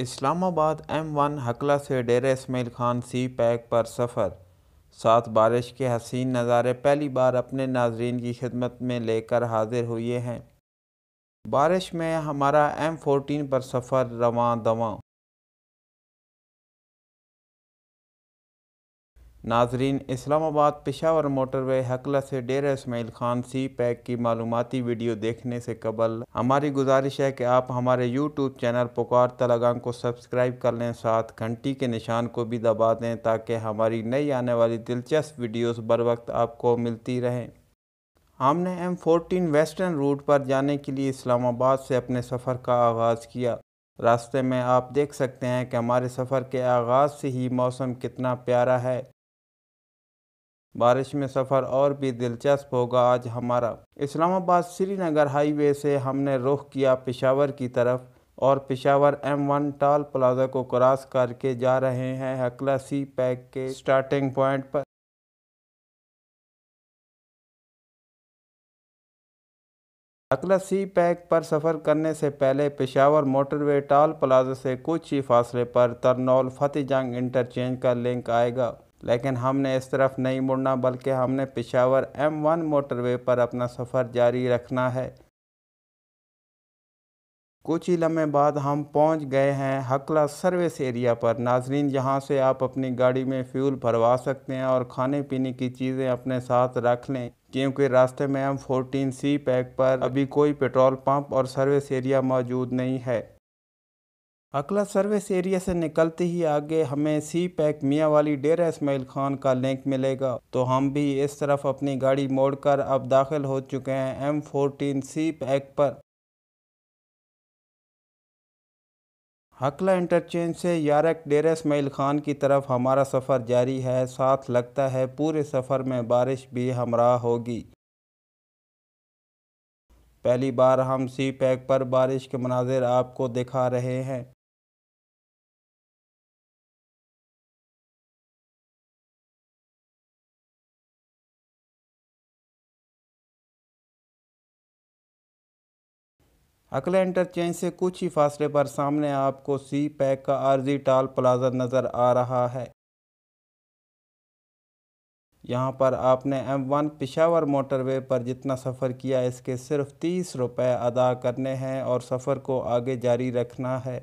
Islamabad M one Hakla से Dera Ismail Khan CPEC पर सफ़र साथ बारिश के हसीन नज़ारे पहली बार अपने नाजरीन की खिदमत में लेकर हाजिर हुए हैं बारिश में हमारा एम फोटीन पर सफ़र रवा दवा नाजरीन इस्लामाबाद पेशावर मोटरवे हकला से डेरा इसमाइल खान सी पैक की मालूमती वीडियो देखने से कबल हमारी गुजारिश है कि आप हमारे यूट्यूब चैनल पुकार तलागान को सब्सक्राइब कर लें साथ घंटी के निशान को भी दबा दें ताकि हमारी नई आने वाली दिलचस्प वीडियोस बर वक्त आपको मिलती रहें हमने एम फोर्टीन वेस्टर्न रूट पर जाने के लिए इस्लामाबाद से अपने सफ़र का आगाज़ किया रास्ते में आप देख सकते हैं कि हमारे सफ़र के आगाज़ से ही मौसम कितना प्यारा है बारिश में सफ़र और भी दिलचस्प होगा आज हमारा इस्लामाबाद श्रीनगर हाईवे से हमने रुख किया पेशावर की तरफ और Peshawar M one toll plaza को क्रॉस करके जा रहे हैं हकला सी पैक के स्टार्टिंग पॉइंट पर अकला सी पैक पर सफ़र करने से पहले पेशावर मोटरवे टाल प्लाजा से कुछ ही फासले पर तरनौल फतेह जंग इंटरचेंज का लिंक आएगा लेकिन हमने इस तरफ नहीं मुड़ना बल्कि हमने पिशावर एम वन मोटरवे पर अपना सफ़र जारी रखना है कुछ ही लम्हे बाद हम पहुंच गए हैं हकला सर्विस एरिया पर नाजरीन जहां से आप अपनी गाड़ी में फ्यूल भरवा सकते हैं और खाने पीने की चीज़ें अपने साथ रख लें क्योंकि रास्ते में एम फोर्टीन सी पैक पर अभी कोई पेट्रोल पंप और सर्विस एरिया मौजूद नहीं है अकला सर्विस एरिया से निकलते ही आगे हमें सी पैक मियाँ वाली डेरा इसमाइल खान का लिंक मिलेगा तो हम भी इस तरफ अपनी गाड़ी मोड़कर अब दाखिल हो चुके हैं एम फोर्टीन सी पैक पर हकला इंटरचेंज से यारक डेरा इसमाइल खान की तरफ हमारा सफ़र जारी है साथ लगता है पूरे सफ़र में बारिश भी हमरा होगी पहली बार हम सी पैक पर बारिश के मनाजिर आपको दिखा रहे हैं अगले इंटरचेंज से कुछ ही फासले पर सामने आपको सी पैक का आरजी टाल प्लाजा नज़र आ रहा है यहाँ पर आपने एम वन पिशावर मोटरवे पर जितना सफ़र किया इसके सिर्फ तीस रुपए अदा करने हैं और सफ़र को आगे जारी रखना है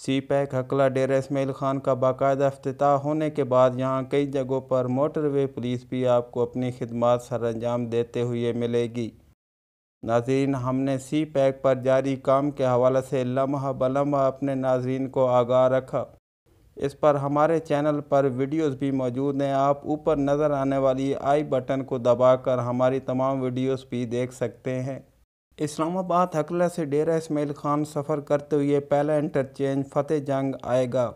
सी पैक हकला डेरा इसमाइल खान का बाकायदा अफ्ताह होने के बाद यहाँ कई जगहों पर मोटरवे पुलिस भी आपको अपनी खदमात सर अंजाम देते हुए मिलेगी नाजरीन हमने सी पैक पर जारी काम के हवाले से लम्हा बलम्हा अपने नाजरीन को आगाह रखा इस पर हमारे चैनल पर वीडियोस भी मौजूद हैं आप ऊपर नज़र आने वाली आई बटन को दबाकर हमारी तमाम वीडियोस भी देख सकते हैं इस्लामाबाद हकला से डेरा इसमाइल खान सफ़र करते हुए पहला इंटरचेंज फतेह जंग आएगा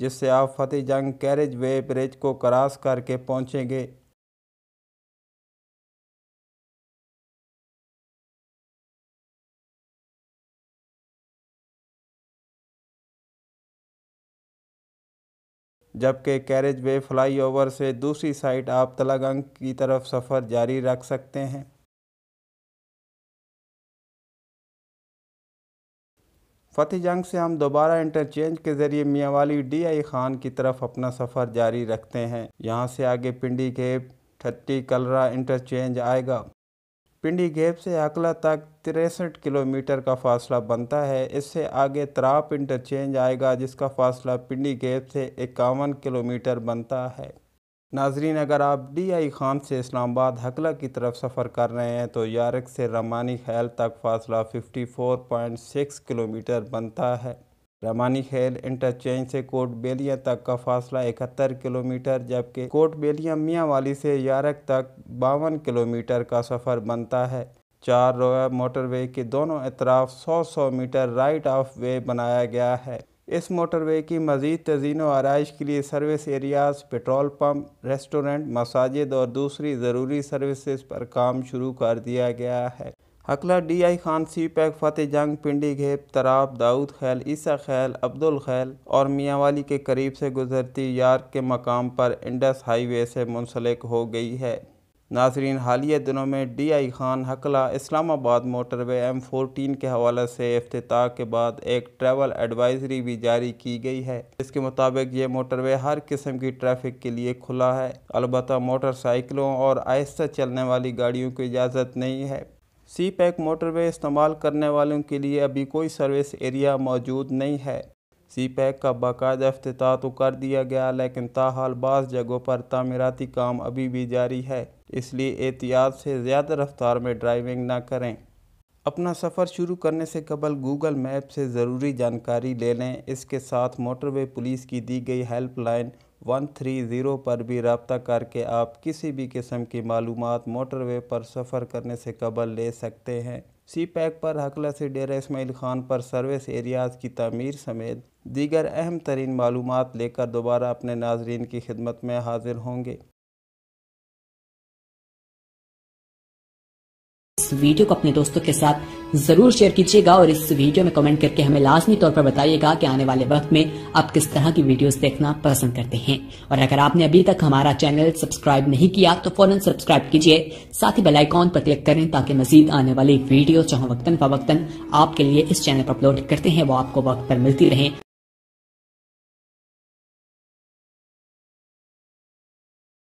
जिससे आप Fateh Jang carriageway bridge को क्रॉस करके पहुँचेंगे जबकि कैरेज वे फ्लाई ओवर से दूसरी साइड आप तलागंग की तरफ सफ़र जारी रख सकते हैं फतेह जंग से हम दोबारा इंटरचेंज के ज़रिए मियाँवाली डी आई खान की तरफ अपना सफ़र जारी रखते हैं यहाँ से आगे पिंडी गेप ठट्टी कलरा इंटरचेंज आएगा पिंडी गेप से अकला तक तिरसठ किलोमीटर का फासला बनता है इससे आगे त्राप इंटरचेंज आएगा जिसका फासला पिंडी गेप से इक्यावन किलोमीटर बनता है नाजरीन अगर आप डी आई खान से इस्लामाबाद हकला की तरफ सफ़र कर रहे हैं तो यारक से रमानी खैल तक फासला 54.6 किलोमीटर बनता है रमानी खैल इंटरचेंज से कोट बेलिया तक का फासला इकहत्तर किलोमीटर जबकि कोट बेलिया मियाँ वाली से यारक तक बावन किलोमीटर का सफ़र बनता है चार रोया मोटरवे के दोनों अतराफ 100 सौ मीटर राइट ऑफ वे बनाया गया है इस मोटरवे की मज़ीद तजीन व आरइश के लिए service areas petrol pump restaurant मसाजिद और दूसरी ज़रूरी सर्विस पर काम शुरू कर दिया गया है Hakla D I Khan CPEC Fateh Jang Pindi घेप तराब Dawood खैल ईसा खैल अब्दुल खैल और मियाँवाली के करीब से गुजरती यार्क के मकाम पर इंडस हाईवे से मुंसलिक हो गई है नाजरीन हालिया दिनों में D I Khan Hakla Islamabad motorway M fourteen के हवाले से अफ्ताह के बाद एक ट्रैवल एडवाइजरी भी जारी की गई है इसके मुताबिक ये मोटरवे हर किस्म की ट्रैफिक के लिए खुला है अलबत् मोटरसाइकिलों और आहिस्ता चलने वाली गाड़ियों की इजाज़त नहीं है सी पैक मोटरवे इस्तेमाल करने वालों के लिए अभी कोई सर्विस एरिया मौजूद नहीं है सी पैक का बाकायदा अफ्ताह तो कर दिया गया लेकिन ताहाल बाज़ जगहों पर तमीराती काम अभी भी जारी है इसलिए एहतियात से ज़्यादा रफ्तार में ड्राइविंग ना करें अपना सफ़र शुरू करने से कबल गूगल मैप से ज़रूरी जानकारी ले लें इसके साथ मोटरवे पुलिस की दी गई हेल्पलाइन वन थ्री ज़ीरो पर भी रबता करके आप किसी भी किस्म की मालूम मोटरवे पर सफ़र करने से कबल ले सकते हैं सी पैक पर हकला से डेरा इसमाइल खान पर सर्विस एरियाज़ की तमीर समेत दीगर अहम तरीन मालूम लेकर दोबारा अपने नाजरन की खिदमत में हाजिर होंगे इस वीडियो को अपने दोस्तों के साथ जरूर शेयर कीजिएगा और इस वीडियो में कमेंट करके हमें लाजमी तौर पर बताइएगा कि आने वाले वक्त में आप किस तरह की वीडियोस देखना पसंद करते हैं और अगर आपने अभी तक हमारा चैनल सब्सक्राइब नहीं किया तो फौरन सब्सक्राइब कीजिए साथ ही बेलाइकॉन पर क्लिक करें ताकि मजीद आने वाली वीडियो चाहे वक्तन फवक्तन आपके लिए इस चैनल पर अपलोड करते हैं वो आपको वक्त पर मिलती रहे